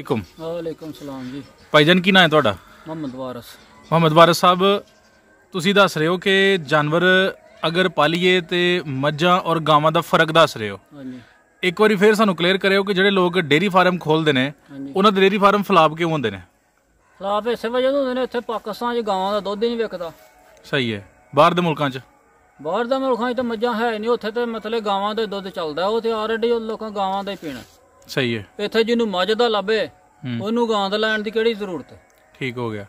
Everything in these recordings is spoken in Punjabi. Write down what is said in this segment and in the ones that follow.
ਵਾਲੇਕੁਮ ਵਾਲੇਕੁਮ ਸਲਾਮ ਜੀ ਭਾਈ ਜਨ ਕੀ ਨਾਮ ਹੈ ਤੁਹਾਡਾ ਮੁਹੰਮਦ ਵਾਰਸ ਮੁਹੰਮਦ ਵਾਰਸ ਸਾਹਿਬ ਤੁਸੀਂ ਦੱਸ ਰਹੇ ਹੋ ਕਿ ਜਾਨਵਰ ਅਗਰ ਪਾਲੀਏ ਤੇ ਮੱਝਾਂ ਔਰ ਗਾਵਾਂ ਦਾ ਫਰਕ ਦੱਸ ਰਹੇ ਹੋ ਹਾਂਜੀ ਇੱਕ ਵਾਰੀ ਫੇਰ ਸਾਨੂੰ ਕਲੀਅਰ ਕਰਿਓ ਕਿ ਜਿਹੜੇ ਲੋਕ ਡੇਰੀ ਫਾਰਮ ਖੋਲਦੇ ਨੇ ਉਹਨਾਂ ਦੇ ਡੇਰੀ ਫਾਰਮ ਫਲਾਪ ਕਿਉਂ ਹੁੰਦੇ ਨੇ ਫਲਾਪ ਇਸੇ ਵਜ੍ਹਾ ਤੋਂ ਹੁੰਦੇ ਨੇ ਇੱਥੇ ਪਾਕਿਸਤਾਨ 'ਚ ਗਾਵਾਂ ਦਾ ਦੁੱਧ ਹੀ ਨਹੀਂ ਵਿਕਦਾ ਸਹੀ ਹੈ ਬਾਹਰ ਦੇ ਮੁਲਕਾਂ 'ਚ ਬਾਹਰ ਦੇ ਮੁਲਕਾਂ 'ਚ ਤਾਂ ਮੱਝਾਂ ਹੈ ਨਹੀਂ ਉੱਥੇ ਤੇ ਮਤਲਬ ਗਾਵਾਂ ਦਾ ਦੁੱਧ ਚੱਲਦਾ ਉਹ ਤੇ ਆਲਰੇਡੀ ਉਹ ਲੋਕਾਂ ਗਾਵਾਂ ਦਾ ਹੀ ਪੀਣਾ ਸਹੀ ਹੈ ਇੱਥੇ ਜਿਹਨੂੰ ਮੱਝ ਦਾ ਲੱਭੇ ਉਹਨੂੰ ਗਾਂ ਦਾ ਲੈਣ ਦੀ ਕਿਹੜੀ ਜ਼ਰੂਰਤ ਹੈ ਠੀਕ ਹੋ ਗਿਆ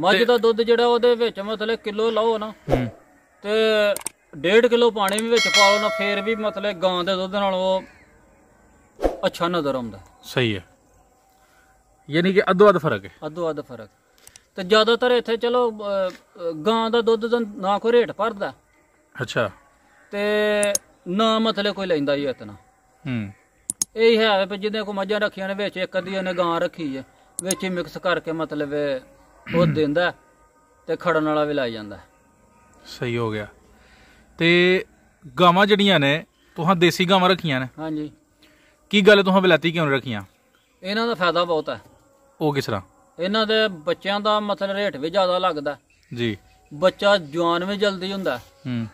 ਮੱਝ ਦਾ ਦੁੱਧ ਜਿਹੜਾ ਉਹਦੇ ਵਿੱਚ ਮਤਲਬ ਕਿਲੋ ਲਾਓ ਨਾ ਤੇ 1.5 ਕਿਲੋ ਪਾਣੀ ਵੀ ਵਿੱਚ ਪਾ ਲਓ ਨਾ ਫੇਰ ਵੀ ਮਤਲਬ ਗਾਂ ਦੇ ਦੁੱਧ ਨਾਲ ਉਹ ਅੱਛਾ ਨਜ਼ਰ ਆਉਂਦਾ ਸਹੀ ਹੈ ਯਾਨੀ ਕਿ ਅੱਧੋ ਅੱਧ ਫਰਕ ਹੈ ਅੱਧੋ ਅੱਧ ਫਰਕ ਤੇ ਜ਼ਿਆਦਾਤਰ ਇੱਥੇ ਚਲੋ ਗਾਂ ਦਾ ਦੁੱਧ ਨਾ ਕੋ ਰੇਟ ਪੜਦਾ ਅੱਛਾ ਤੇ ਨਾ ਮਤਲਬ ਕੋਈ ਲੈਂਦਾ ਹੀ ਇਤਨਾ ਹੂੰ ਇਹ ਹੈ ਵੀ ਜਿਹਦੇ ਕੋ ਮੱਝਾਂ ਰੱਖੀਆਂ ਨੇ ਵਿੱਚ ਇੱਕ ਅੱਧੀ ਉਹਨੇ ਗਾਂ ਰੱਖੀ ਹੈ ਵਿੱਚ ਹੀ ਮਿਕਸ ਕਰਕੇ ਮਤਲਬ ਉਹ ਦਿੰਦਾ ਤੇ ਖੜਨ ਵਾਲਾ ਵੀ ਲਾਈ ਜਾਂਦਾ ਸਹੀ ਹੋ ਗਿਆ ਤੇ ਗਾਵਾਂ ਜਿਹੜੀਆਂ ਨੇ ਤੁਹਾਂ ਦੇਸੀ ਗਾਵਾਂ ਰੱਖੀਆਂ ਨੇ ਹਾਂਜੀ ਕੀ ਗੱਲ ਤੁਹਾਂ ਬਿਲਾਤੀ ਕਿਉਂ ਰੱਖੀਆਂ ਇਹਨਾਂ ਦਾ ਫਾਇਦਾ ਬਹੁਤ ਹੈ ਉਹ ਕਿਸ ਤਰ੍ਹਾਂ ਇਹਨਾਂ ਦੇ ਬੱਚਿਆਂ ਦਾ ਮਤਲਬ ਰੇਟ ਵੀ ਜ਼ਿਆਦਾ ਲੱਗਦਾ ਜੀ ਬੱਚਾ ਜਵਾਨ ਵੀ ਜਲਦੀ ਹੁੰਦਾ ਹੂੰ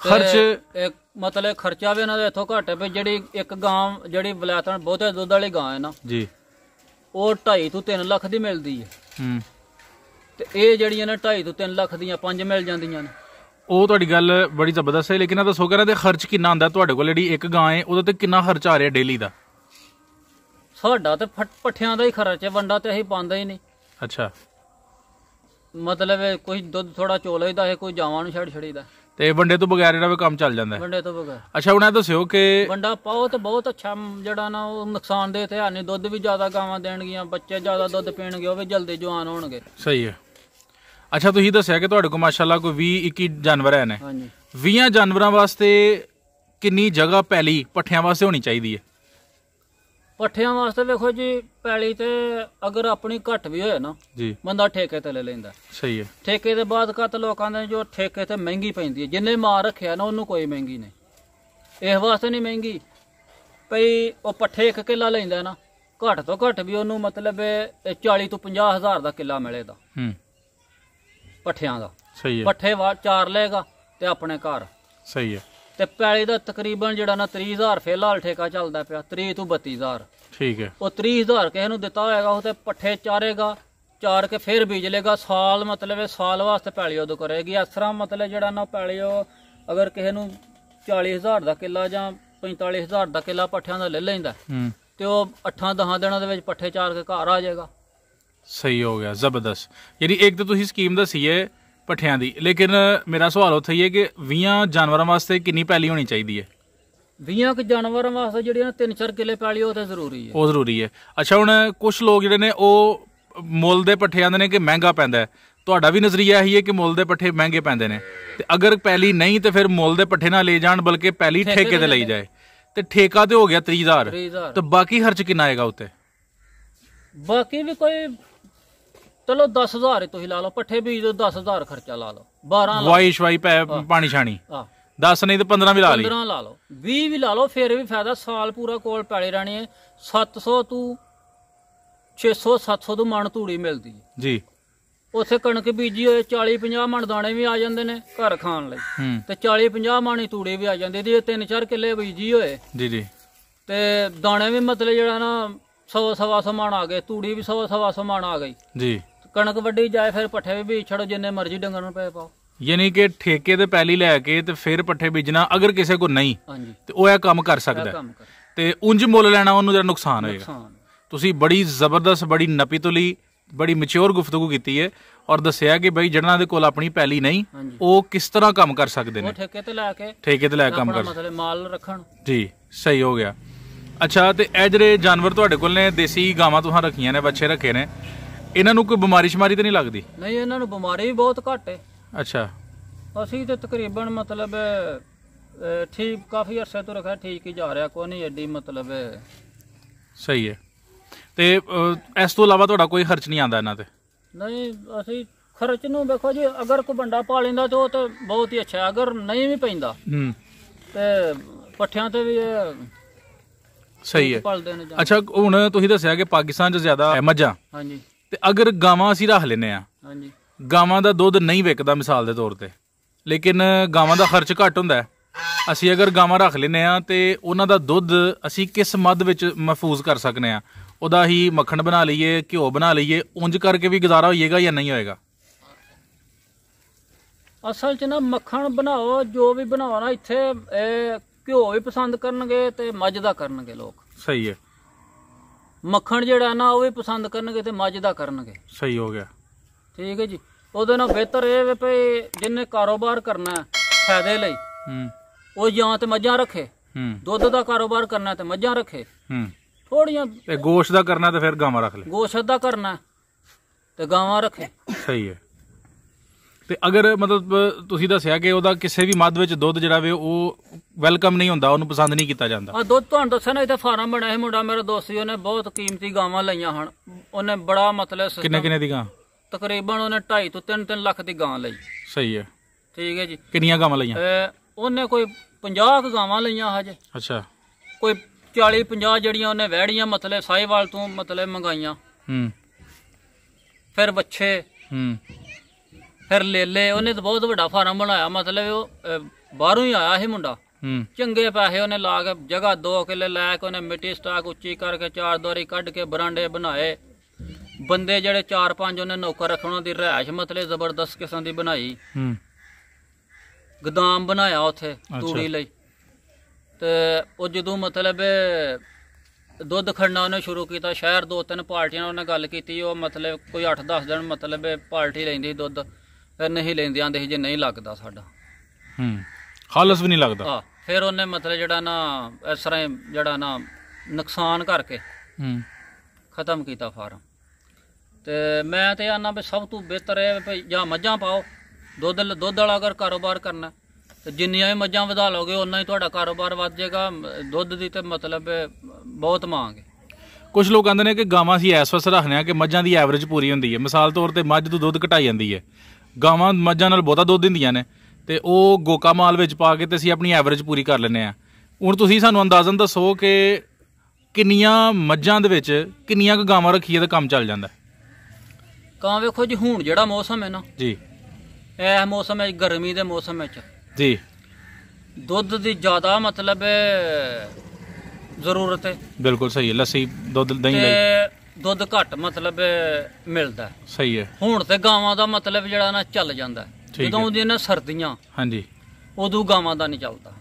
ਖਰਚ ਮਤਲਬ ਖਰਚਾ ਵੀ ਇਹਨਾਂ ਦਾ ਇੱਥੋਂ ਘੱਟ ਹੈ ਵੀ ਜਿਹੜੀ ਇੱਕ ਗਾਂ ਜਿਹੜੀ ਬਲੈਤਨ ਬਹੁਤੇ ਦੁੱਧ ਵਾਲੀ ਗਾਂ ਹੈ ਨਾ ਜੀ ਉਹ 2.5 ਤੋਂ 3 ਲੱਖ ਦੀ ਮਿਲਦੀ ਹੈ ਹੂੰ ਤੇ ਇਹ ਜਿਹੜੀਆਂ ਨੇ 2.5 ਤੋਂ 3 ਲੱਖ ਦੀਆਂ 5 ਮਿਲ ਜਾਂਦੀਆਂ ਨੇ ਉਹ ਤੁਹਾਡੀ ਗੱਲ ਬੜੀ ਜ਼ਬਰਦਸਤ ਹੈ ਲੇਕਿਨ ਇਹ ਦੱਸੋ ਕਹਿੰਦਾ ਤੇ ਖਰਚ ਕਿੰਨਾ ਆਉਂਦਾ ਤੁਹਾਡੇ ਕੋਲ ਜਿਹੜੀ ਇੱਕ ਗਾਂ ਹੈ ਉਹਦੇ ਤੇ ਕਿੰਨਾ ਖਰਚ ਆ ਰਿਹਾ ਡੇਲੀ ਦਾ ਸਾਡਾ ਤੇ ਪੱਠਿਆਂ ਦਾ ਹੀ ਖਰਚ ਹੈ ਵੰਡਾ ਤੇ ਅਸੀਂ ਪਾਉਂਦਾ ਹੀ ਨਹੀਂ ਅੱਛਾ ਮਤਲਬ ਕੋਈ ਦੁੱਧ ਥੋੜਾ ਚੋਲੇ ਦਾ ਹੈ ਕੋਈ ਜਾਵਾਂ ਨੂੰ ਛੜ ਛੜੀ ਦਾ ਤੇ ਵੰਡੇ ਤੋਂ ਬਗੈਰ ਜਿਹੜਾ ਵੀ ਕੰਮ ਚੱਲ ਜਾਂਦਾ ਹੈ ਵੰਡੇ ਤੋਂ ਬਗੈਰ ਅੱਛਾ ਹੁਣ ਇਹ ਦੱਸਿਓ ਕਿ ਵੰਡਾ ਪਾਓ ਬਹੁਤ ਅੱਛਾ ਜਿਹੜਾ ਨਾ ਉਹ ਨੁਕਸਾਨ ਦੇ ਤੇ ਹਾਨੀ ਦੁੱਧ ਵੀ ਜ਼ਿਆਦਾ ਗਾਵਾਂ ਦੇਣਗੀਆਂ ਬੱਚੇ ਜ਼ਿਆਦਾ ਦੁੱਧ ਪੀਣਗੇ ਉਹ ਵੀ ਜਲਦੀ ਜਵਾਨ ਹੋਣਗੇ ਸਹੀ ਹੈ ਅੱਛਾ ਤੁਸੀਂ ਦੱਸਿਆ ਕਿ ਤੁਹਾਡੇ ਕੋਲ ਮਾਸ਼ਾਅੱਲਾ ਕੋਈ 20 21 ਜਾਨਵਰ ਹੈ ਨੇ ਹਾਂਜੀ 20 ਜਾਨਵਰਾਂ ਵਾਸਤੇ ਕਿੰਨੀ ਜਗ੍ਹਾ ਪੈਲੀ ਪੱਠਿਆਂ ਵਾਸਤੇ ਹੋਣੀ ਚਾਹੀਦੀ ਹੈ ਪੱਠਿਆਂ ਵਾਸਤੇ ਵੇਖੋ ਜੀ ਪੈਲੀ ਤੇ ਅਗਰ ਆਪਣੀ ਘੱਟ ਵੀ ਹੋਏ ਨਾ ਜੀ ਬੰਦਾ ਠੇਕੇ ਤੇ ਲੈ ਲੈਂਦਾ ਸਹੀ ਹੈ ਠੇਕੇ ਦੇ ਬਾਅਦ ਕੱਤ ਲੋਕਾਂ ਦੇ ਜੋ ਠੇਕੇ ਤੇ ਮਹਿੰਗੀ ਪੈਂਦੀ ਹੈ ਜਿੰਨੇ ਮਾਰ ਰੱਖਿਆ ਨਾ ਉਹਨੂੰ ਕੋਈ ਮਹਿੰਗੀ ਨਹੀਂ ਇਸ ਵਾਸਤੇ ਨਹੀਂ ਮਹਿੰਗੀ ਭਈ ਉਹ ਪੱਠੇ ਇੱਕ ਕਿੱਲਾ ਲੈਂਦਾ ਨਾ ਘੱਟ ਤੋਂ ਘੱਟ ਵੀ ਉਹਨੂੰ ਮਤਲਬ 40 ਤੋਂ 50 ਹਜ਼ਾਰ ਦਾ ਕਿੱਲਾ ਮਿਲੇਗਾ ਹੂੰ ਪੱਠਿਆਂ ਦਾ ਸਹੀ ਹੈ ਪੱਠੇ ਚਾਰ ਲੈਗਾ ਤੇ ਆਪਣੇ ਘਰ ਸਹੀ ਹੈ ਤੇ ਪੈਲੀ ਦਾ ਤਕਰੀਬਨ ਜਿਹੜਾ ਨਾ 30000 ਫਿਲਹਾਲ ਠੇਕਾ ਚੱਲਦਾ ਪਿਆ 30 ਤੋਂ 32000 ਠੀਕ ਹੈ ਉਹ 30000 ਕਿਸੇ ਨੂੰ ਦਿੱਤਾ ਹੋਏਗਾ ਉਹ ਤੇ ਪੱਠੇ ਚਾਰੇਗਾ ਚਾਰ ਕੇ ਫਿਰ ਬੀਜ ਲੇਗਾ ਸਾਲ ਮਤਲਬ ਸਾਲ ਵਾਸਤੇ ਪੈਲੀ ਉਹਦੋਂ ਕਰੇਗੀ ਇਸ ਤਰ੍ਹਾਂ ਮਤਲਬ ਜਿਹੜਾ ਨਾ ਪੈਲੀ ਉਹ ਅਗਰ ਕਿਸੇ ਨੂੰ 40000 ਦਾ ਕਿੱਲਾ ਜਾਂ 45000 ਦਾ ਕਿੱਲਾ ਪੱਠਿਆਂ ਦਾ ਲੈ ਲੈਂਦਾ ਤੇ ਉਹ 8-10 ਦਿਨਾਂ ਦੇ ਵਿੱਚ ਪੱਠੇ ਚਾਰ ਕੇ ਘਰ ਆ ਜਾਏਗਾ ਸਹੀ ਹੋ ਗਿਆ ਜ਼ਬਰਦਸਤ ਯਾਨੀ ਇੱਕ ਤਾਂ ਤੁਸੀਂ ਸਕੀਮ ਦੱਸੀ ਹੈ ਪੱਠਿਆਂ ਦੀ ਲੇਕਿਨ ਮੇਰਾ ਸਵਾਲ ਉੱਥੇ ਹੀ ਹੈ ਕਿ ਵੀਆਂ ਜਾਨਵਰਾਂ ਵਾਸਤੇ ਕਿੰਨੀ ਪੈਲੀ ਹੋਣੀ ਚਾਹੀਦੀ ਹੈ ਵੀਆਂ ਕਿ ਜਾਨਵਰਾਂ ਵਾਸਤੇ ਜਿਹੜੇ ਨਾ 3-4 ਕਿੱਲੇ ਪੈਲੀ ਉਹ ਤਾਂ ਜ਼ਰੂਰੀ ਹੈ ਉਹ ਜ਼ਰੂਰੀ ਹੈ ਅੱਛਾ ਹੁਣ ਕੁਝ ਲੋਕ ਜਿਹੜੇ ਨੇ ਉਹ ਮੁੱਲ ਦੇ ਪੱਠੇ ਆਂਦੇ ਨੇ ਕਿ ਮਹਿੰਗਾ ਪੈਂਦਾ ਤੁਹਾਡਾ ਵੀ ਨਜ਼ਰੀਆ ਇਹੀ ਹੈ ਕਿ ਮੁੱਲ ਦੇ ਪੱਠੇ ਮਹਿੰਗੇ ਪੈਂਦੇ ਨੇ ਤੇ ਅਗਰ ਪੈਲੀ ਨਹੀਂ ਤੇ ਫਿਰ ਮੁੱਲ ਦੇ ਪੱਠੇ ਨਾ ਲੈ ਜਾਣ ਬਲਕਿ ਪੈਲੀ ਠੇਕੇ ਤੇ ਲਈ ਜਾਏ ਤੇ ਠੇਕਾ ਤੇ ਹੋ ਗਿਆ 30000 ਤੇ ਬਾਕੀ ਖਰਚ ਕਿੰਨਾ ਆਏਗਾ ਉੱਤੇ ਬਾਕੀ ਵੀ ਕੋਈ ਚਲੋ 10000 ਤੁਸੀਂ ਲਾ ਲਓ ਪੱਠੇ ਬੀਜ ਦੋ 10000 ਖਰਚਾ ਲਾ ਲਓ 12 ਵਾਈ ਸ਼ਵਾਈ ਪੈ ਪਾਣੀ ਛਾਣੀ ਹਾਂ 10 ਨਹੀਂ ਤੇ 15 ਵੀ ਲਾ ਲਈ 15 ਲਾ ਲਓ 20 ਵੀ ਲਾ ਲਓ ਫੇਰ ਵੀ ਫਾਇਦਾ ਸਾਲ ਪੂਰਾ ਕੋਲ ਪੈਲੇ ਰਹਿਣੇ 700 ਤੂੰ 600 700 ਤੋਂ ਮਣ ਧੂੜੀ ਮਿਲਦੀ ਜੀ ਉਥੇ ਕਣਕ ਬੀਜੀ ਹੋਏ 40 50 ਮਣ ਦਾਣੇ ਵੀ ਆ ਜਾਂਦੇ ਨੇ ਘਰ ਖਾਣ ਲਈ ਤੇ 40 50 ਮਣ ਧੂੜੇ ਵੀ ਆ ਜਾਂਦੇ ਦੀ ਤਿੰਨ ਚਾਰ ਕਿੱਲੇ ਬੀਜੀ ਹੋਏ ਜੀ ਜੀ ਤੇ ਦਾਣੇ ਵੀ ਮਤਲਬ ਜਿਹੜਾ ਨਾ 100 ਸਵਾ ਸਮਾਨ ਆ ਗਏ ਧੂੜੀ ਵੀ 100 ਸਵਾ ਸਮਾਨ ਆ ਗਈ ਜੀ ਕਣਕ ਵੱਡੀ ਜਾਏ ਫਿਰ ਪੱਠੇ ਵੀ ਛੜੋ ਜਿੰਨੇ ਮਰਜ਼ੀ ਡੰਗਰ ਨੂੰ ਪੈ ਪਾਓ ਯਾਨੀ ਕਿ ਠੇਕੇ ਤੇ ਪਹਿਲੀ ਲੈ ਕੇ ਤੇ ਫਿਰ ਪੱਠੇ ਬੀਜਣਾ ਅਗਰ ਕਿਸੇ ਕੋ ਨਹੀਂ ਹਾਂਜੀ ਤੇ ਉਹ ਇਹ ਕੰਮ ਕਰ ਸਕਦਾ ਤੇ ਉਂਝ ਮੁੱਲ ਲੈਣਾ ਉਹਨੂੰ ਜਰਾ ਨੁਕਸਾਨ ਹੋਏਗਾ ਤੁਸੀਂ ਬੜੀ ਜ਼ਬਰਦਸਤ ਬੜੀ ਨਪੀ ਤੁਲੀ ਬੜੀ ਮੈਚੁਰ ਗੁਫ਼ਤਗੂ ਕੀਤੀ ਹੈ ਔਰ ਦੱਸਿਆ ਕਿ ਬਈ ਜਿਹਨਾਂ ਦੇ ਕੋਲ ਆਪਣੀ ਪਹਿਲੀ ਨਹੀਂ ਉਹ ਕਿਸ ਤਰ੍ਹਾਂ ਕੰਮ ਕਰ ਸਕਦੇ ਨੇ ਉਹ ਠੇਕੇ ਤੇ ਲੈ ਕੇ ਠੇਕੇ ਤੇ ਲੈ ਕੇ ਕੰਮ ਕਰ ਮਤਲਬ ਮਾਲ ਰੱਖਣ ਜੀ ਸਹੀ ਹੋ ਗਿਆ ਅੱਛਾ ਤੇ ਇਹ ਜਿਹੜੇ ਜਾਨਵਰ ਤੁਹਾਡੇ ਕੋਲ ਨੇ ਦੇਸੀ ਗਾਵਾਂ ਤੁਸੀਂ ਰੱਖੀਆਂ ਨੇ ਬੱਚੇ ਰੱਖੇ ਨੇ ਇਹਨਾਂ ਨੂੰ ਕੋਈ ਬਿਮਾਰੀ ਸ਼ਮਾਰੀ ਤਾਂ ਨਹੀਂ ਲੱਗਦੀ ਨਹੀਂ ਇਹਨਾਂ ਨੂੰ ਬਿਮਾਰੀ ਵੀ ਬਹੁਤ ਘੱਟ ਹੈ ਅੱਛਾ ਅਸੀਂ ਤੇ ਤਕਰੀਬਨ ਮਤਲਬ ਠੀਕ ਕਾਫੀ ਅਰਸੇ ਤੋਂ ਰੱਖਿਆ ਠੀਕ ਹੀ ਜਾ ਰਿਹਾ ਕੋਈ ਨਹੀਂ ਐਡੀ ਮਤਲਬ ਸਹੀ ਹੈ ਤੇ ਇਸ ਤੋਂ ਇਲਾਵਾ ਤੁਹਾਡਾ ਕੋਈ ਖਰਚ ਨਹੀਂ ਆਂਦਾ ਇਹਨਾਂ ਤੇ ਨਹੀਂ ਅਸੀਂ ਖਰਚ ਨੂੰ ਵੇਖੋ ਜੀ ਅਗਰ ਕੋ ਬੰਡਾ ਪਾ ਲੈਂਦਾ ਤੇ ਉਹ ਤਾਂ ਬਹੁਤ ਹੀ ਅੱਛਾ ਹੈ। ਅਗਰ ਨਹੀਂ ਵੀ ਪੈਂਦਾ ਹੂੰ ਤੇ ਪੱਠਿਆਂ ਤੇ ਵੀ ਸਹੀ ਹੈ ਅੱਛਾ ਹੁਣ ਤੁਸੀਂ ਦੱਸਿਆ ਕਿ ਪਾਕਿਸਤਾਨ 'ਚ ਜ਼ਿਆਦਾ ਮੱਝਾਂ ਹਾਂਜੀ ਤੇ ਅਗਰ ਗਾਵਾਂ ਅਸੀਂ ਰੱਖ ਲੈਨੇ ਆ ਹਾਂਜੀ ਗਾਵਾਂ ਦਾ ਦੁੱਧ ਨਹੀਂ ਵਿਕਦਾ ਮਿਸਾਲ ਦੇ ਤੌਰ ਤੇ ਲੇਕਿਨ ਗਾਵਾਂ ਦਾ ਖਰਚ ਘੱਟ ਹੁੰਦਾ ਅਸੀਂ ਅਗਰ ਗਾਵਾਂ ਰੱਖ ਲੈਨੇ ਆ ਤੇ ਉਹਨਾਂ ਦਾ ਦੁੱਧ ਅਸੀਂ ਕਿਸ ਮੱਦ ਵਿੱਚ ਮਹਫੂਜ਼ ਕਰ ਸਕਨੇ ਆ ਉਹਦਾ ਹੀ ਮੱਖਣ ਬਣਾ ਲਈਏ ਘਿਓ ਬਣਾ ਲਈਏ ਉਂਝ ਕਰਕੇ ਵੀ ਗੁਜ਼ਾਰਾ ਹੋਏਗਾ ਜਾਂ ਨਹੀਂ ਹੋਏਗਾ ਅਸਲ 'ਚ ਨਾ ਮੱਖਣ ਬਣਾਓ ਜੋ ਵੀ ਬਣਾਉਣਾ ਇੱਥੇ ਇਹ ਘਿਓ ਵੀ ਪਸੰਦ ਕਰਨਗੇ ਤੇ ਮੱਝ ਦਾ ਕਰਨਗੇ ਲੋਕ ਸਹੀ ਹੈ ਮੱਖਣ ਜਿਹੜਾ ਨਾ ਉਹ ਵੀ ਪਸੰਦ ਕਰਨਗੇ ਤੇ ਮੱਝ ਦਾ ਕਰਨਗੇ ਸਹੀ ਹੋ ਗਿਆ ਠੀਕ ਹੈ ਜੀ ਉਹਦੇ ਨਾਲ ਬਿਹਤਰ ਇਹ ਵੀ ਭਈ ਜਿੰਨੇ ਕਾਰੋਬਾਰ ਕਰਨਾ ਹੈ ਫਾਇਦੇ ਲਈ ਹੂੰ ਉਹ ਜਾਂ ਤੇ ਮੱਝਾਂ ਰੱਖੇ ਹੂੰ ਦੁੱਧ ਦਾ ਕਾਰੋਬਾਰ ਕਰਨਾ ਤੇ ਮੱਝਾਂ ਰੱਖੇ ਹੂੰ ਥੋੜੀਆਂ ਤੇ ਗੋਸ਼ ਦਾ ਕਰਨਾ ਤੇ ਫਿਰ ਗਾਵਾਂ ਰੱਖ ਲੈ ਗੋਸ਼ਤ ਦਾ ਕਰਨਾ ਤੇ ਗਾਵਾਂ ਰੱਖੇ ਸਹੀ ਹੈ ਤੇ ਅਗਰ ਮਤਲਬ ਤੁਸੀਂ ਦੱਸਿਆ ਕਿ ਉਹਦਾ ਕਿਸੇ ਵੀ ਮੱਧ ਵਿੱਚ ਦੁੱਧ ਜਿਹੜਾ ਵੇ ਉਹ ਵੈਲਕਮ ਨਹੀਂ ਹੁੰਦਾ ਉਹਨੂੰ ਪਸੰਦ ਨਹੀਂ ਕੀਤਾ ਜਾਂਦਾ ਆ ਦੁੱਧ ਤੁਹਾਨੂੰ ਦੱਸਿਆ ਨਾ ਇੱਥੇ ਫਾਰਮ ਬਣਾਇਆ ਹੈ ਮੁੰਡਾ ਮੇਰਾ ਦੋਸਤ ਜੀ ਉਹਨੇ ਬਹੁਤ ਕੀਮਤੀ ਗਾਵਾਂ ਲਈਆਂ ਹਨ ਉਹਨੇ ਬੜਾ ਮਤਲਬ ਕਿੰਨੇ ਕਿੰਨੇ ਦੀ ਗਾਂ ਤਕਰੀਬਨ ਉਹਨੇ 2.5 ਤੋਂ 3-3 ਲੱਖ ਦੀ ਗਾਂ ਲਈ ਸਹੀ ਹੈ ਠੀਕ ਹੈ ਜੀ ਕਿੰਨੀਆਂ ਗਾਵਾਂ ਲਈਆਂ ਉਹਨੇ ਕੋਈ 50 ਕੁ ਗਾਵਾਂ ਲਈਆਂ ਹਜੇ ਅੱਛਾ ਕੋਈ 40 50 ਜਿਹੜੀਆਂ ਉਹਨੇ ਵਹਿੜੀਆਂ ਮਤਲਬ ਸਾਈਵਾਲ ਤੋਂ ਮਤਲਬ ਮੰਗਾਈਆਂ ਹੂੰ ਫਿਰ ਬੱਚੇ ਹੂੰ ਫਿਰ ਲੇਲੇ ਉਹਨੇ ਤਾਂ ਬਹੁਤ ਵੱਡਾ ਫਾਰਮ ਬਣਾਇਆ ਮਤਲਬ ਉਹ ਬਾਹਰੋਂ ਹੀ ਆਇਆ ਸੀ ਮੁੰਡਾ ਹੂੰ ਚੰਗੇ ਪੈਸੇ ਉਹਨੇ ਲਾ ਕੇ ਜਗ੍ਹਾ ਦੋ ਕਿੱਲੇ ਲੈ ਕੇ ਉਹਨੇ ਮਿੱਟੀ ਸਟਾਕ ਉੱਚੀ ਕਰਕੇ ਚਾਰ ਦੋਰੀ ਕੱਢ ਕੇ ਬਰਾਂਡੇ ਬਣਾਏ ਬੰਦੇ ਜਿਹੜੇ ਚਾਰ ਪੰਜ ਉਹਨੇ ਨੌਕਰ ਰੱਖਣਾ ਦੀ ਰਿਹਾਇਸ਼ ਮਤਲਬ ਜ਼ਬਰਦਸਤ ਕਿਸਮ ਦੀ ਬਣਾਈ ਹੂੰ ਗਦਾਮ ਬਣਾਇਆ ਉੱਥੇ ਤੂੜੀ ਲਈ ਤੇ ਉਹ ਜਦੋਂ ਮਤਲਬ ਦੁੱਧ ਖੜਨਾ ਉਹਨੇ ਸ਼ੁਰੂ ਕੀਤਾ ਸ਼ਹਿਰ ਦੋ ਤਿੰਨ ਪਾਰਟੀਆਂ ਨਾਲ ਉਹਨੇ ਗੱਲ ਕੀਤੀ ਉਹ ਮਤਲਬ ਕੋਈ 8-10 ਦਿਨ ਮਤਲਬ ਪਾਰਟੀ ਲੈਂਦੀ ਦੁੱਧ ਨਹੀਂ ਲੈਂਦੇ ਆਂਦੇ ਜੇ ਨਹੀਂ ਲੱਗਦਾ ਸਾਡਾ ਹੂੰ ਖਾਲਸ ਵੀ ਨਹੀਂ ਲੱਗਦਾ ਆ ਫਿਰ ਉਹਨੇ ਮਤਲਬ ਜਿਹੜਾ ਨਾ ਇਸ ਤਰ੍ਹਾਂ ਜਿਹੜਾ ਨਾ ਨੁਕਸਾਨ ਕਰਕੇ ਹੂੰ ਖਤਮ ਕੀਤਾ ਫਾਰਮ ਤੇ ਮੈਂ ਤੇ ਆਨਾ ਵੀ ਸਭ ਤੋਂ ਬਿਹਤਰ ਹੈ ਵੀ ਜਾਂ ਮੱਝਾਂ ਪਾਓ ਦੁੱਧ ਦੁੱਧ ਵਾਲਾ ਅਗਰ ਕਾਰੋਬਾਰ ਕਰਨਾ ਤੇ ਜਿੰਨੀਆਂ ਵੀ ਮੱਝਾਂ ਵਧਾ ਲੋਗੇ ਉਨਾ ਹੀ ਤੁਹਾਡਾ ਕਾਰੋਬਾਰ ਵਧ ਜਾਏਗਾ ਦੁੱਧ ਦੀ ਤੇ ਮਤਲਬ ਬਹੁਤ ਮੰਗ ਹੈ ਕੁਝ ਲੋਕ ਕਹਿੰਦੇ ਨੇ ਕਿ ਗਾਵਾਂ ਸੀ ਐਸ ਵਸ ਰੱਖਨੇ ਆ ਕਿ ਮੱਝਾਂ ਦੀ ਐਵਰੇਜ ਪੂਰੀ ਹੁੰਦੀ ਹੈ ਮਿਸਾਲ ਤੌਰ ਤੇ ਮੱਝ ਤੋਂ ਦੁੱਧ ਘਟਾਈ ਜਾਂਦੀ ਹੈ ਗਾਵਾਂ ਮੱਝਾਂ ਨਾਲ ਬਹੁਤਾ ਦੁੱਧ ਦਿੰਦੀਆਂ ਨੇ ਤੇ ਉਹ ਗੋਕਾ ਮਾਲ ਵਿੱਚ ਪਾ ਕੇ ਤੇ ਅਸੀਂ ਆਪਣੀ ਐਵਰੇਜ ਪੂਰੀ ਕਰ ਲੈਨੇ ਆ ਹੁਣ ਤੁਸੀਂ ਸਾਨੂੰ ਅੰਦਾਜ਼ਨ ਦੱਸੋ ਕਿ ਕਿੰਨੀਆਂ ਮੱਝਾਂ ਦੇ ਵਿੱਚ ਕਿੰਨੀਆਂ ਕੁ ਗਾਵਾਂ ਰੱਖੀਏ ਤਾਂ ਕੰਮ ਚੱਲ ਜਾਂਦਾ ਕਾਂ ਵੇਖੋ ਜੀ ਹੁਣ ਜਿਹੜਾ ਮੌਸਮ ਹੈ ਨਾ ਜੀ ਇਹ ਮੌਸਮ ਹੈ ਗਰਮੀ ਦੇ ਮੌਸਮ ਵਿੱਚ ਜੀ ਦੁੱਧ ਦੀ ਜ਼ਿਆਦਾ ਮਤਲਬ ਜ਼ਰੂਰਤ ਹੈ ਬਿਲਕੁਲ ਸਹੀ ਹੈ ਲੱਸੀ ਦੁੱਧ ਦਹੀਂ ਲਈ ਦੁੱਧ ਘੱਟ ਮਤਲਬ ਮਿਲਦਾ ਸਹੀ ਹੈ ਹੁਣ ਤੇ ਗਾਵਾਂ ਦਾ ਮਤਲਬ ਜਿਹੜਾ ਨਾ ਚੱਲ ਜਾਂਦਾ ਜਦੋਂ ਉਹਦੀਆਂ ਨਾ ਸਰਦੀਆਂ ਹਾਂਜੀ ਉਦੋਂ ਗਾਵਾਂ ਦਾ ਨਹੀਂ ਚੱਲਦਾ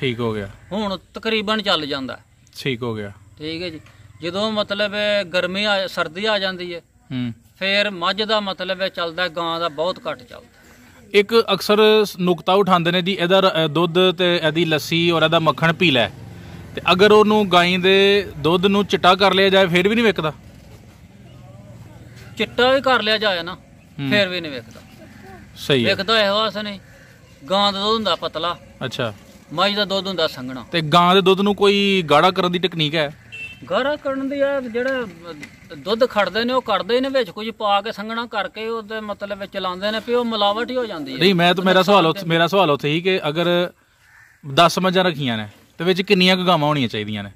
ਠੀਕ ਹੋ ਗਿਆ ਹੁਣ ਤਕਰੀਬਨ ਚੱਲ ਜਾਂਦਾ ਠੀਕ ਹੋ ਗਿਆ ਠੀਕ ਹੈ ਜੀ ਜਦੋਂ ਮਤਲਬ ਗਰਮੀ ਆ ਸਰਦੀ ਆ ਜਾਂਦੀ ਹੈ ਹੂੰ ਫੇਰ ਮੱਝ ਦਾ ਮਤਲਬ ਹੈ ਚੱਲਦਾ ਗਾਂ ਦਾ ਬਹੁਤ ਘੱਟ ਚੱਲਦਾ ਇੱਕ ਅਕਸਰ ਨੁਕਤਾ ਉਠਾਉਂਦੇ ਨੇ ਜੀ ਇਹਦਾ ਦੁੱਧ ਤੇ ਇਹਦੀ ਲੱਸੀ ਔਰ ਇਹਦਾ ਮੱਖਣ ਪੀ ਲੈ ਤੇ ਅਗਰ ਉਹਨੂੰ ਗਾਈ ਦੇ ਦੁੱਧ ਨੂੰ ਚਿੱਟਾ ਕਰ ਲਿਆ ਜਾਏ ਫਿਰ ਵੀ ਨਹੀਂ ਵਿਕਦਾ ਚਿੱਟਾ ਵੀ ਕਰ ਲਿਆ ਜਾਇਆ ਨਾ ਫੇਰ ਫਿਰ ਵੀ ਨਹੀਂ ਵੇਖਦਾ ਸਹੀ ਹੈ ਵੇਖਦਾ ਇਹੋ ਆਸ ਨਹੀਂ ਗਾਂ ਦਾ ਦੁੱਧ ਹੁੰਦਾ ਪਤਲਾ ਅੱਛਾ ਮੱਝ ਦਾ ਦੁੱਧ ਹੁੰਦਾ ਸੰਘਣਾ ਤੇ ਗਾਂ ਦੇ ਦੁੱਧ ਨੂੰ ਕੋਈ ਗਾੜਾ ਕਰਨ ਦੀ ਟੈਕਨੀਕ ਹੈ ਗਾੜਾ ਕਰਨ ਦੀ ਆ ਜਿਹੜਾ ਦੁੱਧ ਖੜਦੇ ਨੇ ਉਹ ਕਰਦੇ ਨੇ ਵਿੱਚ ਕੁਝ ਪਾ ਕੇ ਸੰਘਣਾ ਕਰਕੇ ਉਹਦੇ ਮਤਲਬ ਵਿੱਚ ਲਾਉਂਦੇ ਨੇ ਵੀ ਉਹ ਮਿਲਾਵਟ ਹੀ ਹੋ ਜਾਂਦੀ ਹੈ ਨਹੀਂ ਮੈਂ ਤਾਂ ਮੇਰਾ ਸਵਾਲ ਉੱਥੇ ਮੇਰਾ ਸਵਾਲ ਉੱਥੇ ਹੀ ਕਿ ਅਗਰ 10 ਮੱਝਾਂ ਰੱਖੀਆਂ ਨੇ ਤੇ ਵਿੱਚ ਕਿੰਨੀਆਂ ਗਾਵਾਂ ਹੋਣੀਆਂ ਚਾਹੀਦੀਆਂ ਨੇ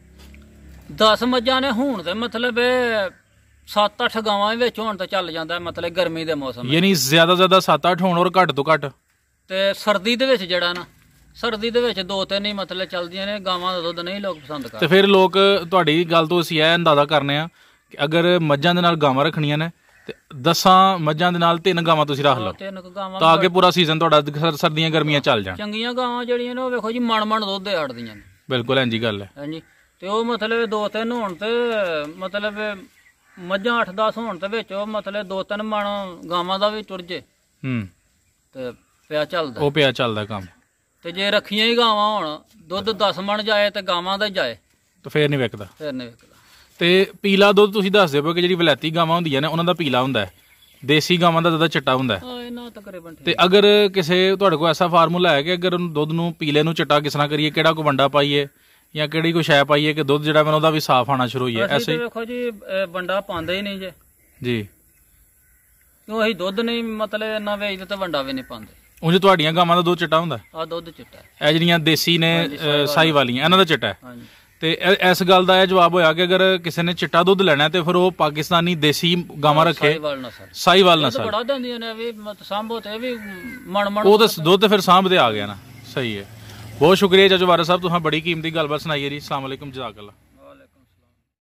10 ਮੱਝਾਂ ਨੇ ਹੋਣ ਦਾ ਮਤਲਬ 7-8 ਗਾਵਾਂ ਵਿੱਚ ਹੋਣ ਤਾਂ ਚੱਲ ਜਾਂਦਾ ਮਤਲਬ ਗਰਮੀ ਦੇ ਮੌਸਮ ਵਿੱਚ ਯਾਨੀ ਜ਼ਿਆਦਾ ਜ਼ਿਆਦਾ 7-8 ਹੋਣ ਔਰ ਘੱਟ ਤੋਂ ਘੱਟ ਤੇ ਸਰਦੀ ਦੇ ਵਿੱਚ ਜਿਹੜਾ ਨਾ ਸਰਦੀ ਦੇ ਵਿੱਚ ਦੋ ਤਿੰਨ ਹੀ ਮਤਲਬ ਚੱਲਦੀਆਂ ਨੇ ਗਾਵਾਂ ਦਾ ਦੁੱਧ ਨਹੀਂ ਲੋਕ ਪਸੰਦ ਕਰਦੇ ਤੇ ਫਿਰ ਲੋਕ ਤੁਹਾਡੀ ਗੱਲ ਤੋਂ ਅਸੀਂ ਇਹ ਅੰਦਾਜ਼ਾ ਕਰਨੇ ਆ ਕਿ ਅਗਰ ਮੱਝਾਂ ਦੇ ਨਾਲ ਗਾਵਾਂ ਰੱਖਣੀਆਂ ਨੇ ਤੇ ਦਸਾਂ ਮੱਝਾਂ ਦੇ ਨਾਲ ਤਿੰਨ ਗਾਵਾਂ ਤੁਸੀਂ ਰੱਖ ਲਓ ਤਿੰਨ ਗਾਵਾਂ ਤਾਂ ਅੱਗੇ ਪੂਰਾ ਸੀਜ਼ਨ ਤੁਹਾਡਾ ਸਰਦੀਆਂ ਗਰਮੀਆਂ ਚੱਲ ਜਾਣ ਚੰਗੀਆਂ ਗਾਵਾਂ ਜਿਹੜੀਆਂ ਨੇ ਉਹ ਵੇਖੋ ਜੀ ਮਣ ਮਣ ਦੁੱਧ ਦੇ ਨੇ ਬਿਲਕੁਲ ਐਂਜੀ ਗੱਲ ਹੈ ਹਾਂਜੀ ਤੇ ਉਹ ਮਤਲਬ ਦੋ ਤਿੰਨ ਹੋਣ ਤੇ ਮਤਲਬ ਮੱਝਾਂ 8-10 ਹੋਣ ਤੇ ਵਿੱਚ ਉਹ ਮਤਲਬ ਦੋ ਤਿੰਨ ਮਣ ਗਾਵਾਂ ਦਾ ਵੀ ਤੁਰ ਜੇ ਹੂੰ ਤੇ ਪਿਆ ਚੱਲਦਾ ਉਹ ਪਿਆ ਚੱਲਦਾ ਕੰਮ ਤੇ ਜੇ ਰੱਖੀਆਂ ਹੀ ਗਾਵਾਂ ਹੋਣ ਦੁੱਧ 10 ਮਣ ਜਾਏ ਤੇ ਗਾਵਾਂ ਦਾ ਜਾਏ ਤਾਂ ਫੇਰ ਨਹੀਂ ਵਿਕਦਾ ਫੇਰ ਨਹੀਂ ਵਿਕਦਾ ਤੇ ਪੀਲਾ ਦੁੱਧ ਤੁਸੀਂ ਦੱਸ ਦਿਓ ਕਿ ਜਿਹੜੀ ਵਲੈਤੀ ਗਾਵਾਂ ਹੁੰਦੀਆਂ ਨੇ ਉਹਨਾਂ ਦਾ ਪੀਲਾ ਹੁੰਦਾ ਹੈ ਦੇਸੀ ਗਾਵਾਂ ਦਾ ਜ਼ਿਆਦਾ ਚਿੱਟਾ ਹੁੰਦਾ ਹੈ ਇਹਨਾਂ ਤਕਰੀਬਨ ਤੇ ਅਗਰ ਕਿਸੇ ਤੁਹਾਡੇ ਕੋਲ ਐਸਾ ਫਾਰਮੂਲਾ ਹੈ ਕਿ ਅਗਰ ਦੁੱਧ ਨੂੰ ਪੀਲੇ ਨੂੰ ਚਿੱਟਾ ਕਿਸ ਤਰ੍ਹਾਂ ਕਰੀਏ ਕਿਹੜਾ ਕੋ ਵੰਡਾ ਪਾਈਏ ਜਾਂ ਕਿਹੜੀ ਕੋਈ ਸ਼ੈ ਪਾਈਏ ਕਿ ਦੁੱਧ ਜਿਹੜਾ ਮੈਨੂੰ ਉਹਦਾ ਵੀ ਸਾਫ਼ ਆਣਾ ਸ਼ੁਰੂ ਹੋਈ ਹੈ ਐਸੇ ਹੀ ਦੇਖੋ ਜੀ ਵੰਡਾ ਪਾਉਂਦੇ ਹੀ ਨਹੀਂ ਜੇ ਜੀ ਉਹ ਅਸੀਂ ਦੁੱਧ ਨਹੀਂ ਮਤਲਬ ਇੰਨਾ ਵੇਚਦੇ ਤਾਂ ਵੰਡਾ ਵੀ ਨਹੀਂ ਪਾਉਂਦੇ ਉਂਝ ਤੁਹਾਡੀਆਂ ਗਾਵਾਂ ਦਾ ਦੁੱਧ ਚਿੱਟਾ ਹੁੰਦਾ ਆ ਦੁੱਧ ਚਿੱਟਾ ਐ ਜਿਹੜੀਆਂ ਦੇਸੀ ਨੇ ਸਾਈ ਵਾਲੀਆਂ ਇਹਨਾਂ ਦਾ ਚਿੱਟਾ ਹੈ ਤੇ ਇਸ ਗੱਲ ਦਾ ਇਹ ਜਵਾਬ ਹੋਇਆ ਕਿ ਅਗਰ ਕਿਸੇ ਨੇ ਚਿੱਟਾ ਦੁੱਧ ਲੈਣਾ ਤੇ ਫਿਰ ਉਹ ਪਾਕਿਸਤਾਨੀ ਦੇਸੀ ਗਾਵਾਂ ਰੱਖੇ ਸਾਈ ਸਾਈ ਵਾਲ ਵਾਲ ਸਾਈਵਾਲ ਨਸਲ ਬੜਾ ਦਿੰਦੀਆਂ ਨੇ ਵੀ ਸਾਂਭੋ ਤੇ ਵੀ ਮਣ ਮਣ ਉਹ ਦੁੱਧ ਫਿਰ ਸਾਂਭਦੇ ਆ ਗਿਆ ਨਾ ਸਹੀ ਹੈ ਬਹੁਤ ਸ਼ੁਕਰੀਆ ਚਾਚੂ ਵਾਰਾ ਸਾਹਿਬ ਤੁਸੀਂ ਬੜੀ ਕੀਮਤੀ ਗੱਲਬਾਤ ਸੁਣਾਈ ਹੈ ਜੀ ਅਸਲਾਮ ਅਲੈਕਮ ਜਜ਼ਾਕ ਅੱਲਾ